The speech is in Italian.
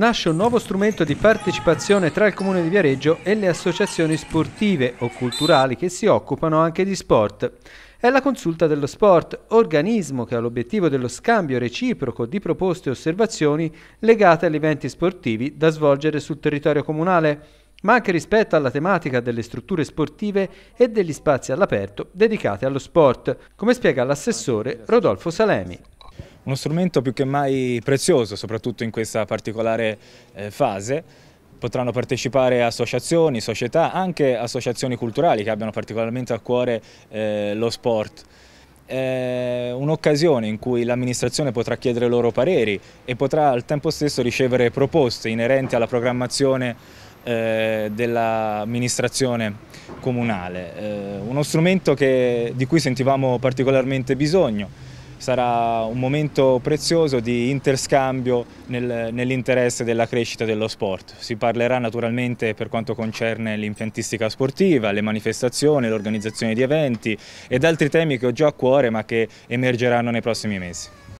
nasce un nuovo strumento di partecipazione tra il Comune di Viareggio e le associazioni sportive o culturali che si occupano anche di sport. È la Consulta dello Sport, organismo che ha l'obiettivo dello scambio reciproco di proposte e osservazioni legate agli eventi sportivi da svolgere sul territorio comunale, ma anche rispetto alla tematica delle strutture sportive e degli spazi all'aperto dedicati allo sport, come spiega l'assessore Rodolfo Salemi uno strumento più che mai prezioso, soprattutto in questa particolare eh, fase. Potranno partecipare associazioni, società, anche associazioni culturali che abbiano particolarmente a cuore eh, lo sport un'occasione in cui l'amministrazione potrà chiedere loro pareri e potrà al tempo stesso ricevere proposte inerenti alla programmazione eh, dell'amministrazione comunale. Eh, uno strumento che, di cui sentivamo particolarmente bisogno sarà un momento prezioso di interscambio nel, nell'interesse della crescita dello sport. Si parlerà naturalmente per quanto concerne l'impiantistica sportiva, le manifestazioni, l'organizzazione di eventi ed altri temi che ho già a cuore ma che emergeranno nei prossimi mesi.